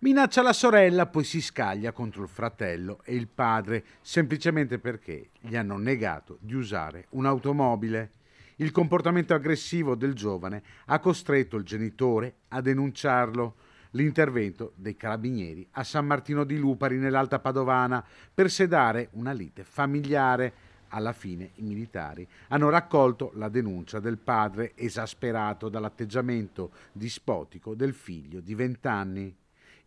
Minaccia la sorella, poi si scaglia contro il fratello e il padre, semplicemente perché gli hanno negato di usare un'automobile. Il comportamento aggressivo del giovane ha costretto il genitore a denunciarlo. L'intervento dei carabinieri a San Martino di Lupari nell'Alta Padovana per sedare una lite familiare. Alla fine i militari hanno raccolto la denuncia del padre esasperato dall'atteggiamento dispotico del figlio di vent'anni.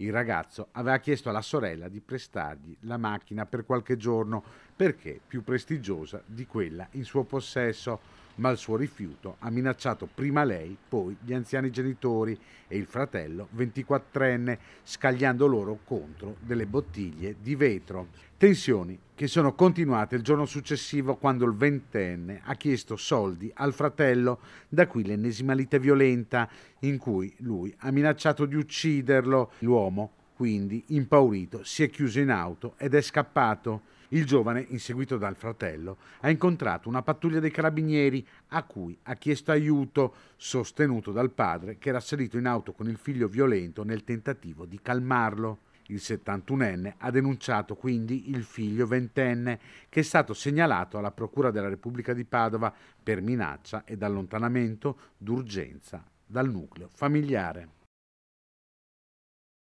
Il ragazzo aveva chiesto alla sorella di prestargli la macchina per qualche giorno perché più prestigiosa di quella in suo possesso, ma il suo rifiuto ha minacciato prima lei, poi gli anziani genitori e il fratello 24enne, scagliando loro contro delle bottiglie di vetro. Tensioni che sono continuate il giorno successivo quando il ventenne ha chiesto soldi al fratello, da qui l'ennesima lite violenta in cui lui ha minacciato di ucciderlo. L'uomo, quindi, impaurito, si è chiuso in auto ed è scappato. Il giovane, inseguito dal fratello, ha incontrato una pattuglia dei carabinieri a cui ha chiesto aiuto, sostenuto dal padre che era salito in auto con il figlio violento nel tentativo di calmarlo. Il 71enne ha denunciato quindi il figlio ventenne che è stato segnalato alla Procura della Repubblica di Padova per minaccia ed allontanamento d'urgenza dal nucleo familiare.